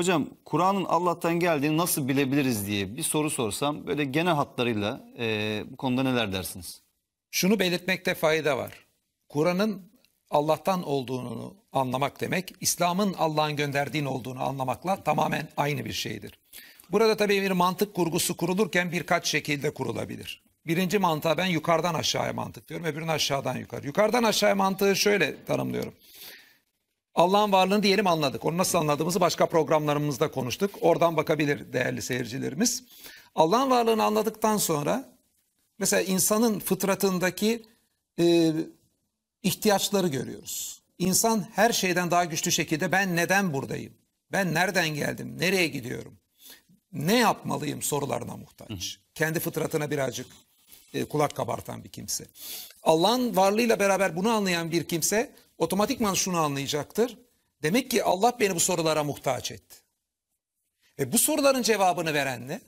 Hocam Kur'an'ın Allah'tan geldiğini nasıl bilebiliriz diye bir soru sorsam böyle genel hatlarıyla e, bu konuda neler dersiniz? Şunu belirtmekte fayda var. Kur'an'ın Allah'tan olduğunu anlamak demek, İslam'ın Allah'ın gönderdiğin olduğunu anlamakla tamamen aynı bir şeydir. Burada tabii bir mantık kurgusu kurulurken birkaç şekilde kurulabilir. Birinci mantığa ben yukarıdan aşağıya mantık diyorum, öbürünü aşağıdan yukarı. Yukarıdan aşağıya mantığı şöyle tanımlıyorum. Allah'ın varlığını diyelim anladık. Onu nasıl anladığımızı başka programlarımızda konuştuk. Oradan bakabilir değerli seyircilerimiz. Allah'ın varlığını anladıktan sonra mesela insanın fıtratındaki e, ihtiyaçları görüyoruz. İnsan her şeyden daha güçlü şekilde ben neden buradayım? Ben nereden geldim? Nereye gidiyorum? Ne yapmalıyım sorularına muhtaç. Hı. Kendi fıtratına birazcık e, kulak kabartan bir kimse. Allah'ın varlığıyla beraber bunu anlayan bir kimse otomatikman şunu anlayacaktır. Demek ki Allah beni bu sorulara muhtaç etti. Ve bu soruların cevabını veren ne?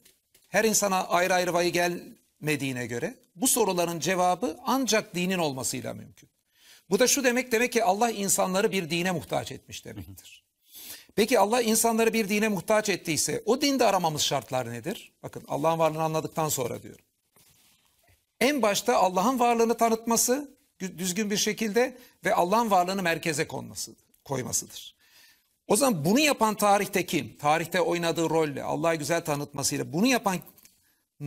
Her insana ayrı ayrı vahiy gelmediğine göre bu soruların cevabı ancak dinin olmasıyla mümkün. Bu da şu demek demek ki Allah insanları bir dine muhtaç etmiş demektir. Peki Allah insanları bir dine muhtaç ettiyse o dinde aramamız şartlar nedir? Bakın Allah'ın varlığını anladıktan sonra diyorum. En başta Allah'ın varlığını tanıtması düzgün bir şekilde ve Allah'ın varlığını merkeze konması, koymasıdır. O zaman bunu yapan tarihte kim? Tarihte oynadığı rolle, Allah'ı güzel tanıtmasıyla bunu yapan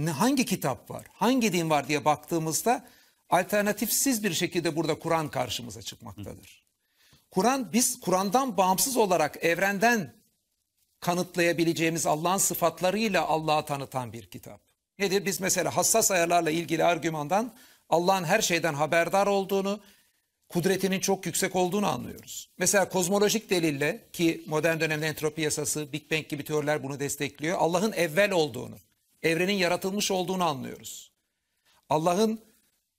hangi kitap var, hangi din var diye baktığımızda alternatifsiz bir şekilde burada Kur'an karşımıza çıkmaktadır. Kur'an biz Kur'an'dan bağımsız olarak evrenden kanıtlayabileceğimiz Allah'ın sıfatlarıyla Allah'ı tanıtan bir kitap. Nedir? Biz mesela hassas ayarlarla ilgili argümandan Allah'ın her şeyden haberdar olduğunu, kudretinin çok yüksek olduğunu anlıyoruz. Mesela kozmolojik delille ki modern dönemde entropi yasası, Big Bang gibi teoriler bunu destekliyor. Allah'ın evvel olduğunu, evrenin yaratılmış olduğunu anlıyoruz. Allah'ın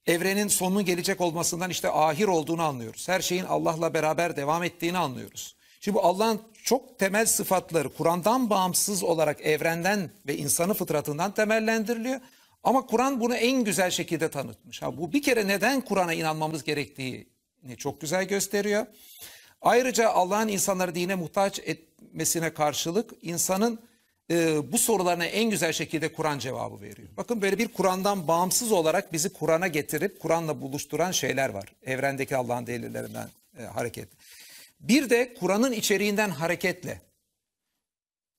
evrenin sonunun gelecek olmasından işte ahir olduğunu anlıyoruz. Her şeyin Allah'la beraber devam ettiğini anlıyoruz. Şimdi bu Allah'ın çok temel sıfatları Kur'an'dan bağımsız olarak evrenden ve insanı fıtratından temellendiriliyor. Ama Kur'an bunu en güzel şekilde tanıtmış. Ha, bu bir kere neden Kur'an'a inanmamız gerektiğini çok güzel gösteriyor. Ayrıca Allah'ın insanları dine muhtaç etmesine karşılık insanın e, bu sorularına en güzel şekilde Kur'an cevabı veriyor. Bakın böyle bir Kur'an'dan bağımsız olarak bizi Kur'an'a getirip Kur'an'la buluşturan şeyler var. Evrendeki Allah'ın delillerinden e, hareketle. Bir de Kur'an'ın içeriğinden hareketle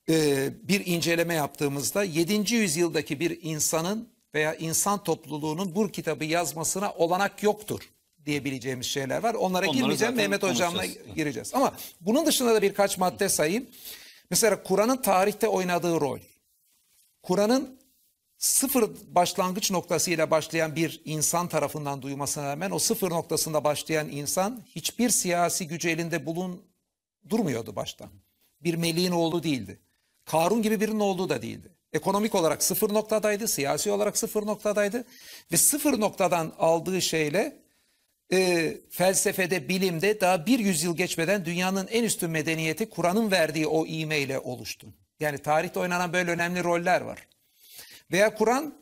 e, bir inceleme yaptığımızda 7. yüzyıldaki bir insanın veya insan topluluğunun bu kitabı yazmasına olanak yoktur diyebileceğimiz şeyler var. Onlara Onları girmeyeceğim Mehmet Hocam'la gireceğiz. Ama bunun dışında da birkaç madde sayayım. Mesela Kur'an'ın tarihte oynadığı rol. Kur'an'ın sıfır başlangıç noktasıyla başlayan bir insan tarafından duymasına rağmen o sıfır noktasında başlayan insan hiçbir siyasi gücü elinde bulun durmuyordu baştan. Bir meleğin oğlu değildi. Karun gibi birinin oğlu da değildi. Ekonomik olarak sıfır noktadaydı, siyasi olarak sıfır noktadaydı ve sıfır noktadan aldığı şeyle e, felsefede, bilimde daha bir yüzyıl geçmeden dünyanın en üstün medeniyeti Kur'an'ın verdiği o iğmeyle oluştu. Yani tarihte oynanan böyle önemli roller var. Veya Kur'an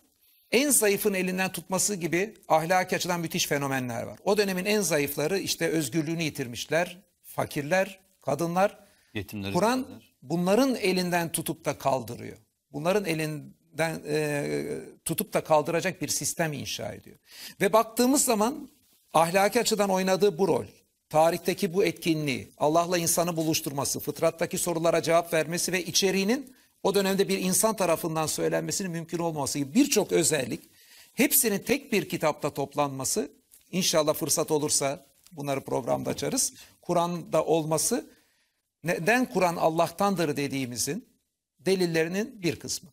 en zayıfın elinden tutması gibi ahlaki açıdan müthiş fenomenler var. O dönemin en zayıfları işte özgürlüğünü yitirmişler, fakirler, kadınlar. Yetimler. Kur'an bunların elinden tutup da kaldırıyor. Bunların elinden e, tutup da kaldıracak bir sistem inşa ediyor. Ve baktığımız zaman ahlaki açıdan oynadığı bu rol, tarihteki bu etkinliği, Allah'la insanı buluşturması, fıtrattaki sorulara cevap vermesi ve içeriğinin o dönemde bir insan tarafından söylenmesinin mümkün olmaması gibi birçok özellik hepsinin tek bir kitapta toplanması inşallah fırsat olursa bunları programda açarız. Kur'an'da olması neden Kur'an Allah'tandır dediğimizin delillerinin bir kısmı.